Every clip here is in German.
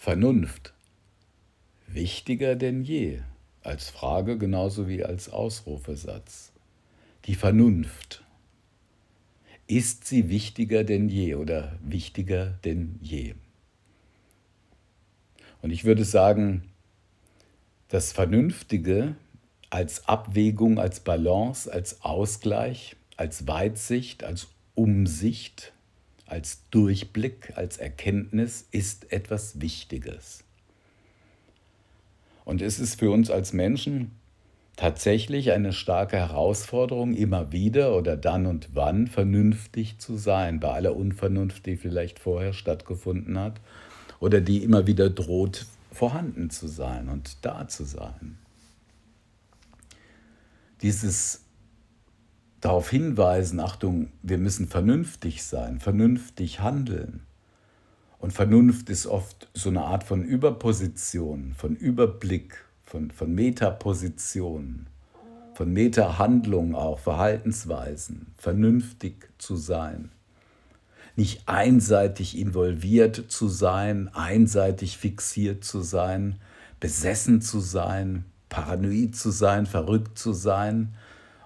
Vernunft wichtiger denn je als Frage genauso wie als Ausrufesatz. Die Vernunft. Ist sie wichtiger denn je oder wichtiger denn je? Und ich würde sagen, das Vernünftige als Abwägung, als Balance, als Ausgleich, als Weitsicht, als Umsicht als Durchblick, als Erkenntnis ist etwas Wichtiges. Und es ist für uns als Menschen tatsächlich eine starke Herausforderung, immer wieder oder dann und wann vernünftig zu sein, bei aller Unvernunft, die vielleicht vorher stattgefunden hat oder die immer wieder droht vorhanden zu sein und da zu sein. Dieses darauf hinweisen, Achtung, wir müssen vernünftig sein, vernünftig handeln. Und Vernunft ist oft so eine Art von Überposition, von Überblick, von, von Metaposition, von Metahandlung auch, Verhaltensweisen, vernünftig zu sein. Nicht einseitig involviert zu sein, einseitig fixiert zu sein, besessen zu sein, paranoid zu sein, verrückt zu sein,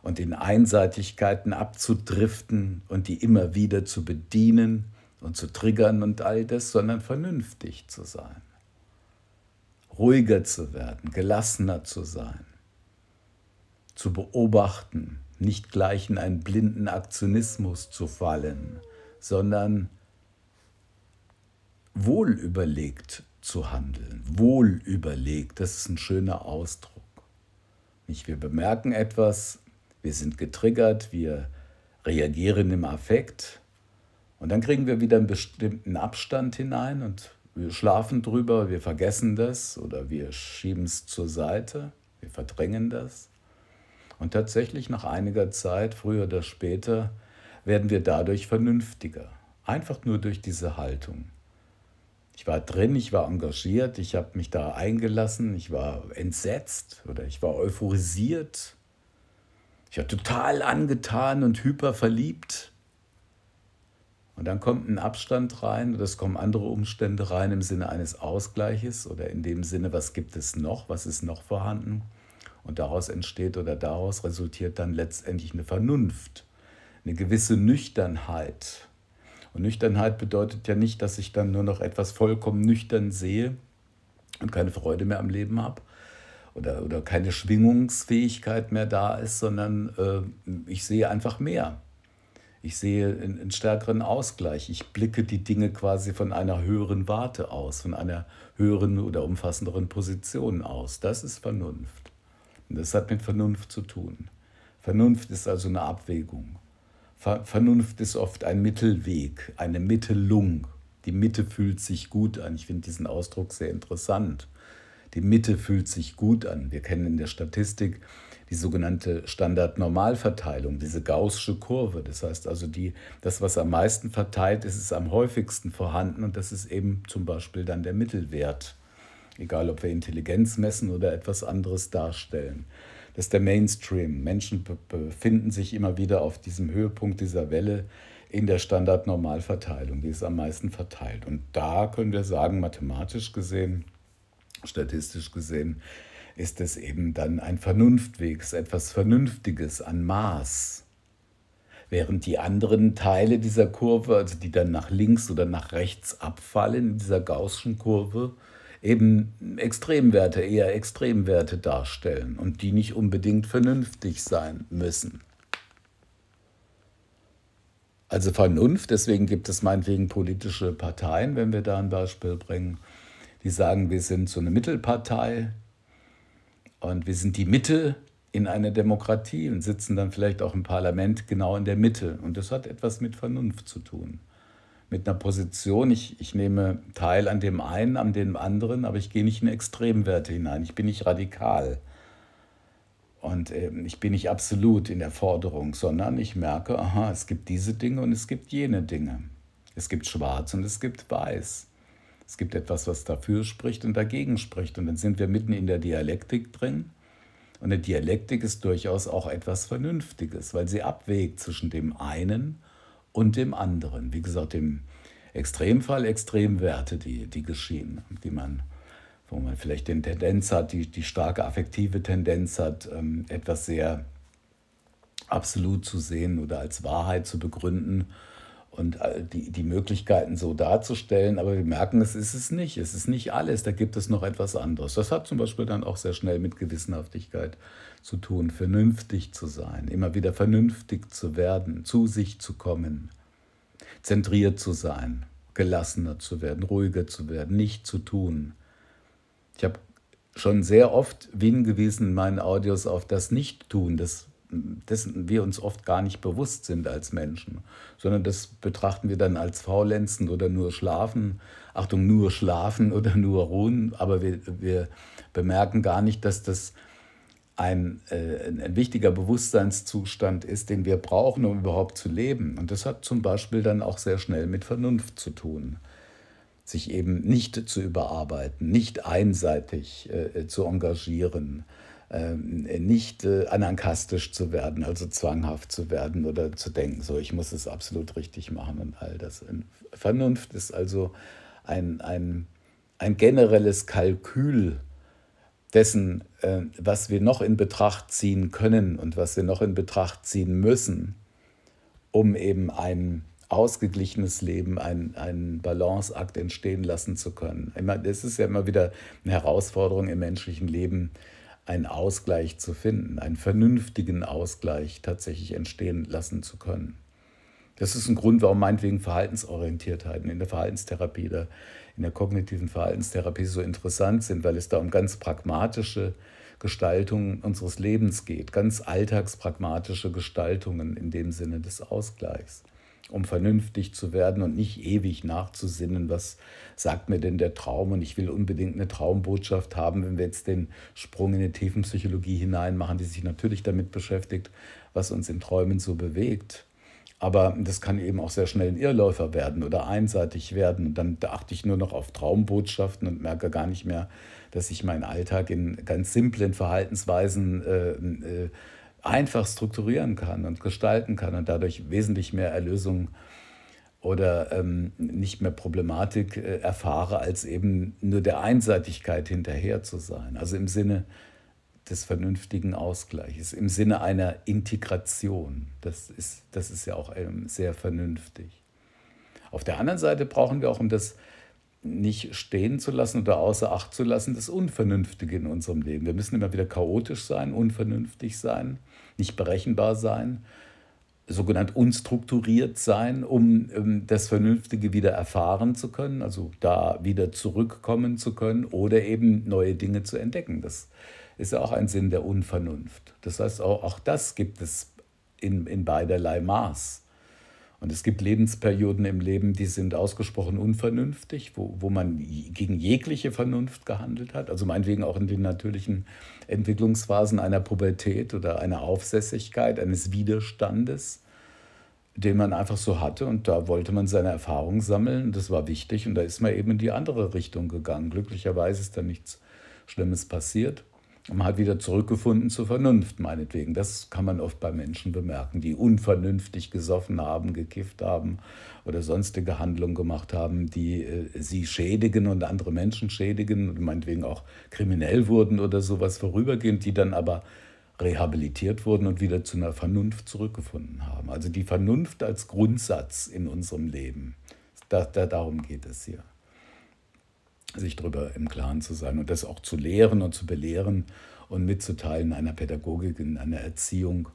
und in Einseitigkeiten abzudriften und die immer wieder zu bedienen und zu triggern und all das, sondern vernünftig zu sein, ruhiger zu werden, gelassener zu sein, zu beobachten, nicht gleich in einen blinden Aktionismus zu fallen, sondern wohlüberlegt zu handeln, wohlüberlegt, das ist ein schöner Ausdruck. Nicht wir bemerken etwas, wir sind getriggert, wir reagieren im Affekt und dann kriegen wir wieder einen bestimmten Abstand hinein und wir schlafen drüber, wir vergessen das oder wir schieben es zur Seite, wir verdrängen das. Und tatsächlich nach einiger Zeit, früher oder später, werden wir dadurch vernünftiger. Einfach nur durch diese Haltung. Ich war drin, ich war engagiert, ich habe mich da eingelassen, ich war entsetzt oder ich war euphorisiert ich war total angetan und hyper verliebt. Und dann kommt ein Abstand rein oder es kommen andere Umstände rein im Sinne eines Ausgleiches oder in dem Sinne, was gibt es noch, was ist noch vorhanden. Und daraus entsteht oder daraus resultiert dann letztendlich eine Vernunft, eine gewisse Nüchternheit. Und Nüchternheit bedeutet ja nicht, dass ich dann nur noch etwas vollkommen nüchtern sehe und keine Freude mehr am Leben habe, oder, oder keine Schwingungsfähigkeit mehr da ist, sondern äh, ich sehe einfach mehr. Ich sehe einen, einen, stärkeren Ausgleich. Ich blicke die Dinge quasi von einer höheren Warte aus, von einer höheren oder umfassenderen Position aus. Das ist Vernunft. Und das hat mit Vernunft zu tun. Vernunft ist also eine Abwägung. Ver Vernunft ist oft ein Mittelweg, eine Mittelung. Die Mitte fühlt sich gut an. Ich finde diesen Ausdruck sehr interessant. Die Mitte fühlt sich gut an. Wir kennen in der Statistik die sogenannte Standardnormalverteilung, diese gaußsche Kurve. Das heißt also, die, das, was am meisten verteilt ist, ist am häufigsten vorhanden und das ist eben zum Beispiel dann der Mittelwert. Egal, ob wir Intelligenz messen oder etwas anderes darstellen. Das ist der Mainstream. Menschen befinden sich immer wieder auf diesem Höhepunkt dieser Welle in der Standardnormalverteilung. Die ist am meisten verteilt. Und da können wir sagen, mathematisch gesehen, statistisch gesehen ist es eben dann ein Vernunftwegs, etwas Vernünftiges an Maß. Während die anderen Teile dieser Kurve, also die dann nach links oder nach rechts abfallen in dieser Gaußschen Kurve, eben Extremwerte, eher Extremwerte darstellen und die nicht unbedingt vernünftig sein müssen. Also Vernunft, deswegen gibt es meinetwegen politische Parteien, wenn wir da ein Beispiel bringen, die sagen, wir sind so eine Mittelpartei und wir sind die Mitte in einer Demokratie und sitzen dann vielleicht auch im Parlament genau in der Mitte. Und das hat etwas mit Vernunft zu tun. Mit einer Position, ich, ich nehme teil an dem einen, an dem anderen, aber ich gehe nicht in Extremwerte hinein. Ich bin nicht radikal. Und ähm, ich bin nicht absolut in der Forderung, sondern ich merke, aha, es gibt diese Dinge und es gibt jene Dinge. Es gibt schwarz und es gibt weiß. Es gibt etwas, was dafür spricht und dagegen spricht. Und dann sind wir mitten in der Dialektik drin. Und eine Dialektik ist durchaus auch etwas Vernünftiges, weil sie abwägt zwischen dem einen und dem anderen. Wie gesagt, im Extremfall Extremwerte, die, die geschehen, die man, wo man vielleicht den Tendenz hat, die, die starke affektive Tendenz hat, ähm, etwas sehr absolut zu sehen oder als Wahrheit zu begründen und äh, die, die Möglichkeiten so darzustellen. Aber wir merken, es ist es nicht. Es ist nicht alles. Da gibt es noch etwas anderes. Das hat zum Beispiel dann auch sehr schnell mit Gewissenhaftigkeit zu tun, vernünftig zu sein, immer wieder vernünftig zu werden, zu sich zu kommen, zentriert zu sein, gelassener zu werden, ruhiger zu werden, nicht zu tun. Ich habe schon sehr oft hingewiesen in meinen Audios auf das Nicht-Tun. Das dessen wir uns oft gar nicht bewusst sind als Menschen, sondern das betrachten wir dann als Faulenzen oder nur Schlafen. Achtung, nur Schlafen oder nur Ruhen, aber wir, wir bemerken gar nicht, dass das ein, äh, ein wichtiger Bewusstseinszustand ist, den wir brauchen, um überhaupt zu leben. Und das hat zum Beispiel dann auch sehr schnell mit Vernunft zu tun sich eben nicht zu überarbeiten, nicht einseitig äh, äh zu engagieren, ähm, nicht äh, anankastisch zu werden, also zwanghaft zu werden oder zu denken, so ich muss es absolut richtig machen und all das. Vernunft ist also ein, ein, ein generelles Kalkül dessen, äh, was wir noch in Betracht ziehen können und was wir noch in Betracht ziehen müssen, um eben ein ausgeglichenes Leben, einen, Balanceakt entstehen lassen zu können. Es ist ja immer wieder eine Herausforderung im menschlichen Leben, einen Ausgleich zu finden, einen vernünftigen Ausgleich tatsächlich entstehen lassen zu können. Das ist ein Grund, warum meinetwegen Verhaltensorientiertheiten in der Verhaltenstherapie, der, in der kognitiven Verhaltenstherapie so interessant sind, weil es da um ganz pragmatische Gestaltungen unseres Lebens geht, ganz alltagspragmatische Gestaltungen in dem Sinne des Ausgleichs um vernünftig zu werden und nicht ewig nachzusinnen, was sagt mir denn der Traum und ich will unbedingt eine Traumbotschaft haben, wenn wir jetzt den Sprung in die Tiefenpsychologie hinein machen, die sich natürlich damit beschäftigt, was uns in Träumen so bewegt. Aber das kann eben auch sehr schnell ein Irrläufer werden oder einseitig werden. Und dann achte ich nur noch auf Traumbotschaften und merke gar nicht mehr, dass ich meinen Alltag in ganz simplen Verhaltensweisen äh, äh, einfach strukturieren kann und gestalten kann und dadurch wesentlich mehr Erlösung oder ähm, nicht mehr Problematik äh, erfahre, als eben nur der Einseitigkeit hinterher zu sein. Also im Sinne des vernünftigen Ausgleiches, im Sinne einer Integration. Das ist, das ist ja auch ähm, sehr vernünftig. Auf der anderen Seite brauchen wir auch, um das nicht stehen zu lassen oder außer Acht zu lassen, das Unvernünftige in unserem Leben. Wir müssen immer wieder chaotisch sein, unvernünftig sein nicht berechenbar sein, sogenannt unstrukturiert sein, um ähm, das Vernünftige wieder erfahren zu können, also da wieder zurückkommen zu können oder eben neue Dinge zu entdecken. Das ist ja auch ein Sinn der Unvernunft. Das heißt, auch, auch das gibt es in, in beiderlei Maß. Und es gibt Lebensperioden im Leben, die sind ausgesprochen unvernünftig, wo, wo man gegen jegliche Vernunft gehandelt hat. Also meinetwegen auch in den natürlichen Entwicklungsphasen einer Pubertät oder einer Aufsässigkeit, eines Widerstandes den man einfach so hatte und da wollte man seine Erfahrung sammeln. Das war wichtig und da ist man eben in die andere Richtung gegangen. Glücklicherweise ist da nichts Schlimmes passiert man hat wieder zurückgefunden zur Vernunft, meinetwegen. Das kann man oft bei Menschen bemerken, die unvernünftig gesoffen haben, gekifft haben oder sonstige Handlungen gemacht haben, die äh, sie schädigen und andere Menschen schädigen und meinetwegen auch kriminell wurden oder sowas vorübergehend, die dann aber rehabilitiert wurden und wieder zu einer Vernunft zurückgefunden haben. Also die Vernunft als Grundsatz in unserem Leben. Da, da, darum geht es hier sich darüber im Klaren zu sein und das auch zu lehren und zu belehren und mitzuteilen einer Pädagogik, in einer Erziehung,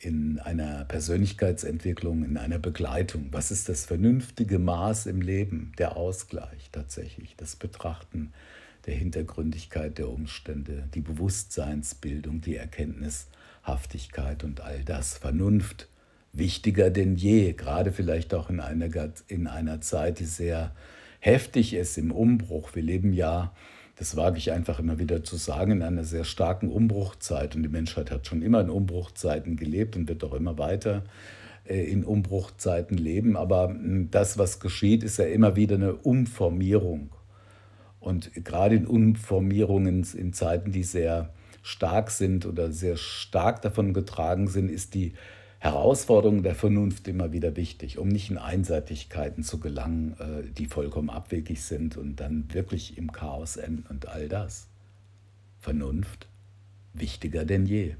in einer Persönlichkeitsentwicklung, in einer Begleitung. Was ist das vernünftige Maß im Leben? Der Ausgleich tatsächlich, das Betrachten der Hintergründigkeit der Umstände, die Bewusstseinsbildung, die Erkenntnishaftigkeit und all das. Vernunft wichtiger denn je, gerade vielleicht auch in einer, in einer Zeit, die sehr heftig ist im Umbruch. Wir leben ja, das wage ich einfach immer wieder zu sagen, in einer sehr starken Umbruchzeit. Und die Menschheit hat schon immer in Umbruchzeiten gelebt und wird auch immer weiter äh, in Umbruchzeiten leben. Aber hm, das, was geschieht, ist ja immer wieder eine Umformierung. Und gerade in Umformierungen, in Zeiten, die sehr stark sind oder sehr stark davon getragen sind, ist die Herausforderungen der Vernunft immer wieder wichtig, um nicht in Einseitigkeiten zu gelangen, äh, die vollkommen abwegig sind und dann wirklich im Chaos enden und all das. Vernunft wichtiger denn je.